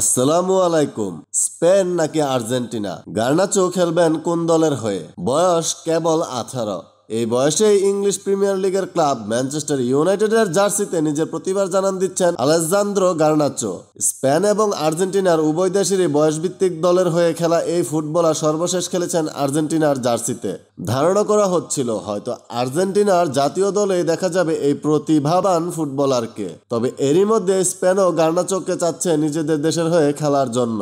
আসসালামু আলাইকুম স্পেন নাকি আর্জেন্টিনা গার্নাচো খেলবেন কোন দলের হয়ে বয়স কেবল আঠারো এই বয়সে ইংলিশ প্রিমিয়ার লিগের ক্লাব ম্যানচেস্টার ইউনাইটেডের জার্সিতে নিজের প্রতিভা জানান দিচ্ছেন আলেজান্দ্রো গার্নাচো স্পেন এবং আর্জেন্টিনার উভয় দেশেরই বয়সভিত্তিক দলের হয়ে খেলা এই ফুটবলার সর্বশেষ খেলেছেন আর্জেন্টিনার জার্সিতে ধারণা করা হচ্ছিল হয়তো আর্জেন্টিনার জাতীয় দলে দেখা যাবে এই প্রতিভাবান ফুটবলারকে তবে এরই মধ্যে স্পেনও গার্নাচোকে চাচ্ছে নিজেদের দেশের হয়ে খেলার জন্য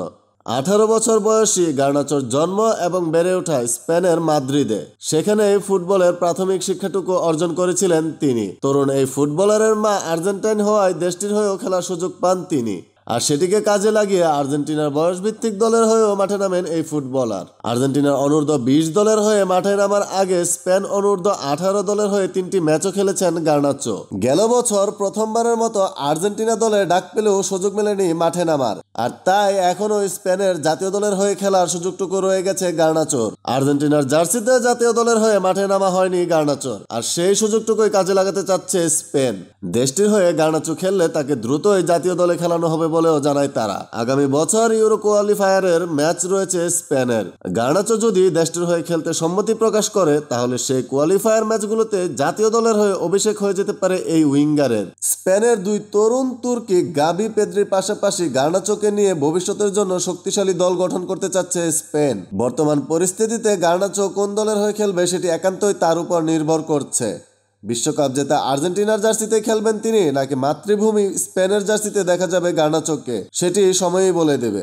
আঠারো বছর বয়সী গার্নাচোর জন্ম এবং বেড়ে ওঠা স্পেনের মাদ্রিদে সেখানে ফুটবলের প্রাথমিক শিক্ষাটুকু অর্জন করেছিলেন তিনি তরুণ এই ফুটবলারের মা আর্জেন্টাইন হওয়ায় দেশটির হয়েও খেলার সুযোগ পান তিনি আর সেটিকে কাজে লাগিয়ে আর্জেন্টিনার বয়স ভিত্তিক দলের হয়েও মাঠে নামেন এই ফুটবলার আর্জেন্টিনার অনূর্ধ্ব বিশ দলের হয়ে মাঠে নামার আগে স্পেন অনূর্ধ্ব আঠারো দলের হয়ে তিনটি ম্যাচও খেলেছেন গার্নাচো গেল বছর প্রথমবারের মতো আর্জেন্টিনা দলে ডাক পেলেও সুযোগ মেলেনি মাঠে নামার আর তাই এখনও স্পেনের জাতীয় দলের হয়ে খেলার সুযোগটুকু রয়ে গেছে গার্নাচোর আর্জেন্টিনার জার্সিতে জাতীয় দলের হয়ে মাঠে নামা হয়নি গার্নাচোর আর সেই সুযোগটুকুই কাজে লাগাতে চাচ্ছে স্পেন দেশটির হয়ে গার্নাচো খেললে তাকে দ্রুতই জাতীয় দলে খেলানো হবে বলেও জানায় তারা আগামী বছর ইউরো কোয়ালিফায়ারের ম্যাচ রয়েছে স্পেনের গার্নাচো যদি দেশটির হয়ে খেলতে সম্মতি প্রকাশ করে তাহলে সেই কোয়ালিফায়ার ম্যাচগুলোতে জাতীয় দলের হয়ে অভিষেক হয়ে যেতে পারে এই উইঙ্গারের স্পেনের দুই তরুণ তুর্কি গাবি পেদ্রির পাশাপাশি গার্নাচোকে নিয়ে ভবিষ্যতের জন্য শক্তিশালী দল গঠন করতে চাচ্ছে স্পেন বর্তমান পরিস্থিতিতে গার্নাচো কোন দলের হয়ে খেলবে সেটি একান্তই তার উপর নির্ভর করছে বিশ্বকাপ জেতা আর্জেন্টিনার জার্সিতে খেলবেন তিনি নাকি মাতৃভূমি স্পেনের জার্সিতে দেখা যাবে গার্নাচোককে সেটি সময়ই বলে দেবে